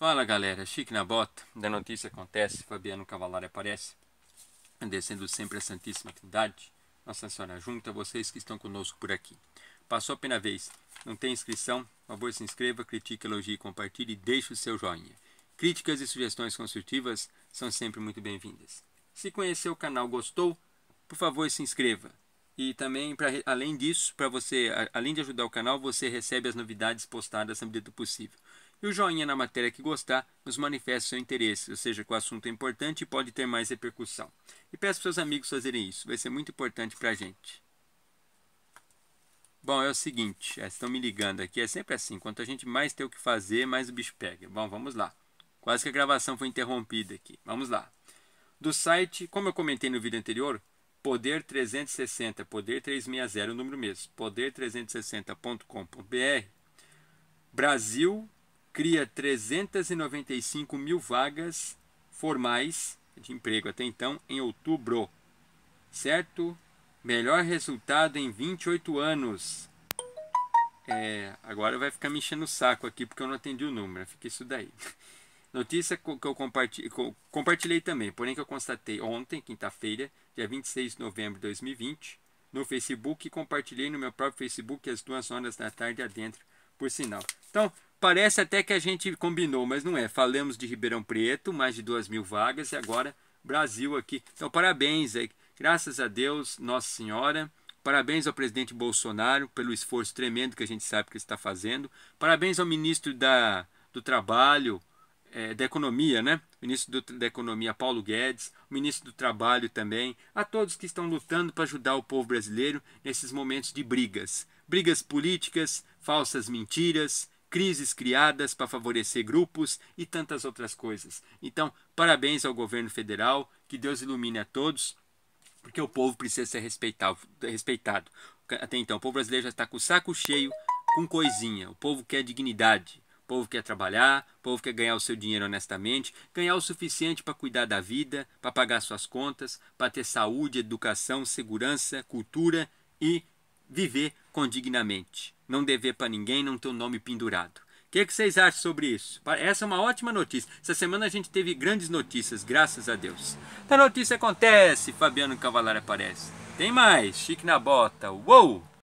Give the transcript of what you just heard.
Fala galera, chique na bota, da notícia acontece, Fabiano Cavalari aparece, descendo sempre a Santíssima Trindade, Nossa Senhora junta, vocês que estão conosco por aqui. Passou a pena vez, não tem inscrição, por favor se inscreva, critique, elogie, compartilhe e deixe o seu joinha. Críticas e sugestões construtivas são sempre muito bem-vindas. Se conheceu o canal, gostou, por favor se inscreva. E também, pra, além disso, para você, além de ajudar o canal, você recebe as novidades postadas na medida do possível e o joinha na matéria que gostar nos manifeste seu interesse, ou seja, que o assunto é importante e pode ter mais repercussão. E peço para seus amigos fazerem isso, vai ser muito importante para a gente. Bom, é o seguinte, é, estão me ligando aqui, é sempre assim, quanto a gente mais tem o que fazer, mais o bicho pega. Bom, vamos lá. Quase que a gravação foi interrompida aqui. Vamos lá. Do site, como eu comentei no vídeo anterior, Poder 360, Poder 360, o número mesmo, poder360.com.br, Brasil cria 395 mil vagas formais de emprego até então, em outubro. Certo? Melhor resultado em 28 anos. É, agora vai ficar me enchendo o saco aqui porque eu não atendi o número. Fica isso daí. Notícia que eu compartilhei, compartilhei também, porém que eu constatei ontem, quinta-feira, dia 26 de novembro de 2020, no Facebook e compartilhei no meu próprio Facebook às duas horas da tarde adentro por sinal. Então, parece até que a gente combinou, mas não é. Falamos de Ribeirão Preto, mais de duas mil vagas, e agora Brasil aqui. Então, parabéns aí. Graças a Deus, Nossa Senhora. Parabéns ao presidente Bolsonaro pelo esforço tremendo que a gente sabe que ele está fazendo. Parabéns ao ministro da, do Trabalho, é, da Economia, né? O ministro do, da Economia, Paulo Guedes, o ministro do Trabalho também, a todos que estão lutando para ajudar o povo brasileiro nesses momentos de brigas. Brigas políticas, falsas mentiras, crises criadas para favorecer grupos e tantas outras coisas. Então, parabéns ao governo federal, que Deus ilumine a todos, porque o povo precisa ser respeitado. Até então, o povo brasileiro já está com o saco cheio, com coisinha. O povo quer dignidade povo povo quer trabalhar, povo povo quer ganhar o seu dinheiro honestamente, ganhar o suficiente para cuidar da vida, para pagar suas contas, para ter saúde, educação, segurança, cultura e viver condignamente. Não dever para ninguém, não ter o um nome pendurado. O que, que, vocês acham sobre isso? Essa é uma ótima notícia. Essa semana a gente teve grandes notícias, graças a Deus. A notícia acontece, Fabiano Cavalari aparece. Tem mais, Chique na Bota. Uou!